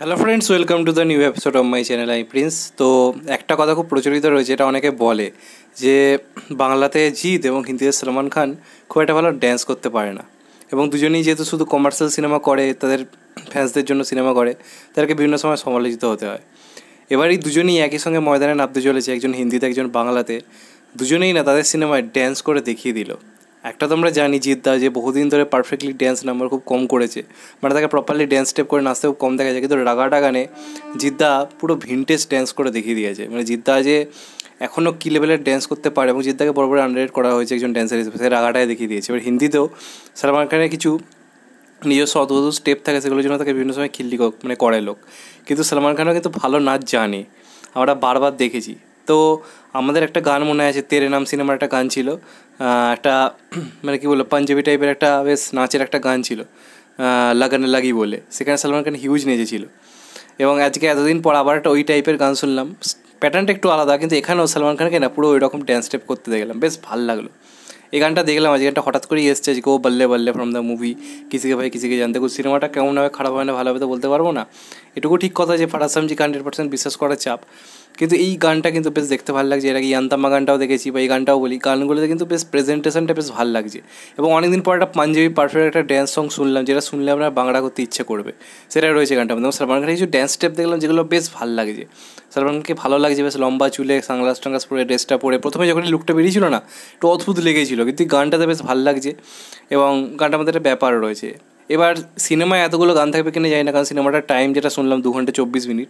hello friends welcome to the new episode of my channel I Prince তো একটা কথা খুব প্রচলিত রয়েছে এটা অনেকে বলে যে বাংলাতে জিৎ এবং হিন্দিতে সলমান খান খুব একটা ভালো ড্যান্স করতে পারে না এবং দুজনেই যেহেতু শুধু কমার্শিয়াল সিনেমা করে তাদের ফ্যান্সদের জন্য সিনেমা করে তাদেরকে বিভিন্ন সময় সমালোচিত হতে হয় এবার এই দুজনেই একই সঙ্গে ময়দানে নামতে চলেছে একজন হিন্দিতে একজন বাংলাতে দুজনেই না তাদের সিনেমায় ড্যান্স করে দেখিয়ে দিল একটা তো আমরা জানি জিদ্দা যে বহুদিন ধরে পারফেক্টলি ড্যান্স নাম্বার খুব কম করেছে মানে তাকে প্রপারলি ড্যান্স স্টেপ করে নাচতে খুব কম দেখা যায় কিন্তু রাগাটা গানে জিদ্দা পুরো ভিনটেজ ড্যান্স করে দেখিয়ে দিয়েছে মানে জিদ্দা যে এখনও কী লেভেলের ড্যান্স করতে পারে এবং জিদ্দাকে বড় বড় আন্ডারেট করা হয়েছে একজন ড্যান্সার হিসেবে সে রাগাটাই দেখিয়ে দিয়েছে এবার হিন্দিতেও সালমান খানের কিছু নিজস্ব অদ্ভুত স্টেপ থাকে সেগুলোর জন্য তাকে বিভিন্ন সময় খিল্লি মানে করে লোক কিন্তু সালমান খানও কিন্তু ভালো নাচ জানে আমরা বারবার দেখেছি তো আমাদের একটা গান মনে আছে তেরে নাম সিনেমার একটা গান ছিল একটা মানে কী বলবো পাঞ্জাবি টাইপের একটা বেশ নাচের একটা গান ছিল লাগানে লাগি বলে সেখানে সালমান খান হিউজ নেচেছিল এবং আজকে এতদিন পর আবার একটা ওই টাইপের গান শুনলাম প্যাটার্নটা একটু আলাদা কিন্তু এখানেও সালমান খানকে না পুরো ওই রকম ড্যান্স স্টেপ করতে দেখলাম বেশ ভালো লাগলো এই গানটা দেখলাম আজ গানটা হঠাৎ করেই এসছে যে গো বল্লে বল্লে ফ্রম দ্য মুভি কিসিকে ভাই কিসিকে জানতে খুব সিনেমাটা কেমন হবে খারাপ হবে না ভালো হবে তো বলতে পারবো না এটুকু ঠিক কথা যে ফারাসামজি হান্ড্রেড পার্সেন্ট বিশ্বাস করার চাপ কিন্তু এই গানটা কিন্তু বেশ দেখতে ভালো লাগছে এটা কি ইয়ান্তাম্মা গানটাও দেখেছি বা এই গানটাও বলি গানগুলোতে কিন্তু বেশ প্রেজেন্টেশনটা বেশ ভালো লাগছে এবং অনেকদিন পর একটা পাঞ্জাবি পারফেক্ট একটা ড্যান্স সং শুনলাম যেটা শুনলে আপনার বাংলা করতে ইচ্ছে করবে সেটা রয়েছে গানটা মধ্যে সালমান খানের কিছু ড্যান্স স্টেপ দেখলাম যেগুলো বেশ ভালো লাগছে সালমান খানকে ভালো লাগছে বেশ লম্বা চুলে সাংলাস টাংলাস পরে ড্রেসটা পরে প্রথমে যখন লুকটা বেরিয়েছিল না একটু অদ্ভুত লেগেছিলো কিন্তু গানটাতে বেশ ভালো লাগছে এবং গানটার মধ্যে একটা ব্যাপার রয়েছে এবার সিনেমায় এতগুলো গান থাকবে কিনা যায় না কারণ সিনেমাটার টাইম যেটা শুনলাম দু ঘন্টা চব্বিশ মিনিট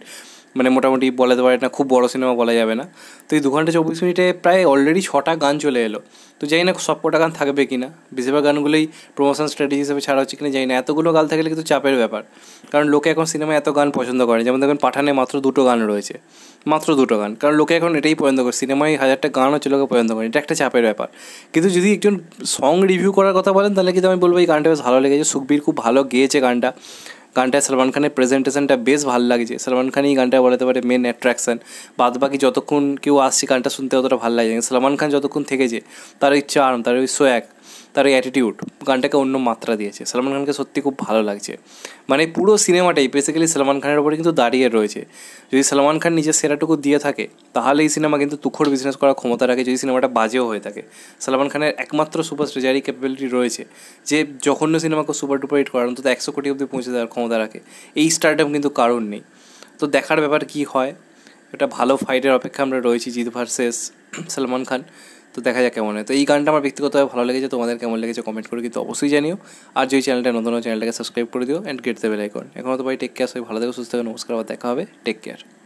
মানে মোটামুটি বলাতে পারে না খুব বড় সিনেমা বলা যাবে না তো এই দু ঘন্টা চব্বিশ মিনিটে প্রায় অলরেডি ছটা গান চলে এলো তো জানি না সব কটা গান থাকবে কি না বেশিরভাগ গানগুলোই প্রমোশন স্ট্র্যাটেজি হিসেবে ছাড়া হচ্ছে কিনা জানি না এতগুলো গান থাকলে কিন্তু চাপের ব্যাপার কারণ লোকে এখন সিনেমা এত গান পছন্দ করে যেমন দেখবেন পাঠানে মাত্র দুটো গান রয়েছে মাত্র দুটো গান কারণ লোকে এখন এটাই পছন্দ করে সিনেমায় হাজারটা গান হচ্ছে লোকে পছন্দ করে এটা একটা চাপের ব্যাপার কিন্তু যদি একজন সং রিভিউ করার কথা বলেন তাহলে কিন্তু আমি বলবো এই গানটা বেশ ভালো লেগেছে সুখবীর খুব ভালো গেয়েছে গানটা গানটায় সালমান খানের প্রেজেন্টেশনটা বেশ ভালো লাগছে সালমান খানই গানটা বলাতে পারে মেন অ্যাট্রাকশান বাদ বাকি যতক্ষণ কেউ আসছে গানটা শুনতে অতটা ভালো লাগে সালমান খান যতক্ষণ থেকেছে তার ওই চার্ম তার ওই সোয়াক তার এই অ্যাটিটিউড গানটাকে অন্য মাত্রা দিয়েছে সালমান খানকে সত্যি খুব ভালো লাগছে মানে পুরো সিনেমাটাই বেসিক্যালি সালমান খানের ওপরে কিন্তু দাঁড়িয়ে রয়েছে যদি সালমান খান নিজের সেরাটুকু দিয়ে থাকে তাহলে এই সিনেমা কিন্তু তুখর বিজনেস করার ক্ষমতা রাখে যদি সিনেমাটা বাজেও হয়ে থাকে সালমান খানের একমাত্র সুপারস্টার যারই ক্যাপাবিলিটি রয়েছে যে যখন সিনেমাকে সুপার টুপার হিট করার অন্তত একশো কোটি অব্দি পৌঁছে দেওয়ার ক্ষমতা রাখে এই স্টার্টআপ কিন্তু কারণ নেই তো দেখার ব্যাপার কি হয় একটা ভালো ফাইটের অপেক্ষা আমরা রয়েছি জিত ভার্সেস সালমান খান তো দেখা যাক কেমন হয় তো এই গানটা আমার ব্যক্তিগতভাবে ভালো লেগেছে তোমাদের কেমন লেগেছে কমেন্ট করে কিন্তু অবশ্যই জানিও আর যদি চ্যানেলটা নতুন চ্যানেলটাকে সাবস্ক্রাইব করে দিও অ্যান্ড গেট দেবে লাইক এখন তো ভাই টেক কেয়ার সবাই ভালো থেকো সুস্থ থাকে নমস্কার দেখা হবে টেক কেয়ার